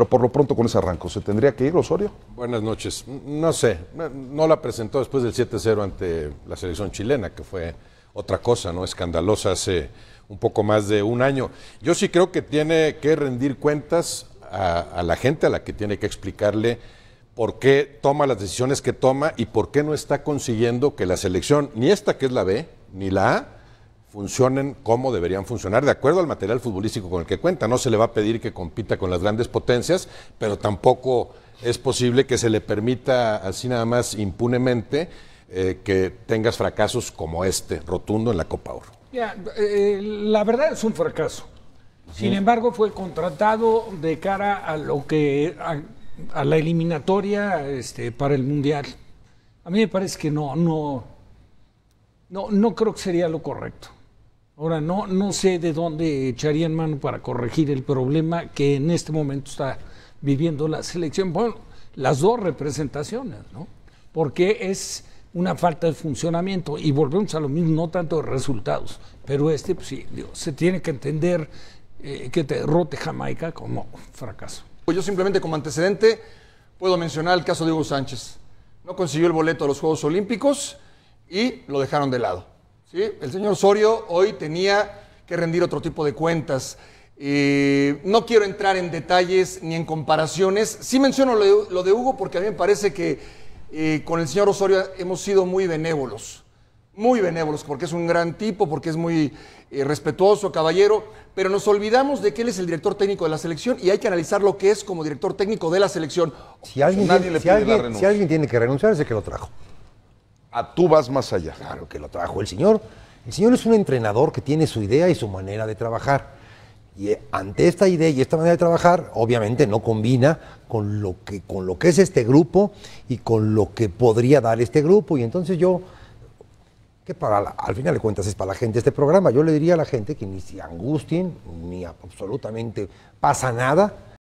Pero por lo pronto con ese arranco, ¿se tendría que ir Osorio? Buenas noches. No sé, no la presentó después del 7-0 ante la selección chilena, que fue otra cosa, ¿no? Escandalosa hace un poco más de un año. Yo sí creo que tiene que rendir cuentas a, a la gente a la que tiene que explicarle por qué toma las decisiones que toma y por qué no está consiguiendo que la selección, ni esta que es la B, ni la A, funcionen como deberían funcionar, de acuerdo al material futbolístico con el que cuenta. No se le va a pedir que compita con las grandes potencias, pero tampoco es posible que se le permita así nada más impunemente eh, que tengas fracasos como este, rotundo en la Copa Oro. Eh, la verdad es un fracaso. Sin embargo, fue contratado de cara a lo que la eliminatoria este, para el mundial. A mí me parece que no, no, no, no creo que sería lo correcto. Ahora, no, no sé de dónde echarían mano para corregir el problema que en este momento está viviendo la selección. Bueno, las dos representaciones, ¿no? Porque es una falta de funcionamiento y volvemos a lo mismo, no tanto de resultados, pero este, pues sí, se tiene que entender eh, que te derrote Jamaica como fracaso. Pues yo simplemente como antecedente puedo mencionar el caso de Hugo Sánchez. No consiguió el boleto a los Juegos Olímpicos y lo dejaron de lado ¿sí? El señor Osorio hoy tenía que rendir otro tipo de cuentas. Eh, no quiero entrar en detalles ni en comparaciones. Sí menciono lo de, Hugo porque a mí me parece que eh, con el señor Osorio hemos sido muy benévolos. Muy benévolos porque es un gran tipo, porque es muy eh, respetuoso, caballero. Pero nos olvidamos de que él es el director técnico de la selección y hay que analizar lo que es como director técnico de la selección. Si alguien, si alguien tiene que renunciar es el que lo trajo tú vas más allá. Claro que lo trabajó el señor. El señor es un entrenador que tiene su idea y su manera de trabajar. Y eh, ante esta idea y esta manera de trabajar, obviamente no combina con lo que, con lo que es este grupo y con lo que podría dar este grupo. Y entonces yo, que para al final de cuentas es para la gente este programa, yo le diría a la gente que ni se angustien, ni absolutamente pasa nada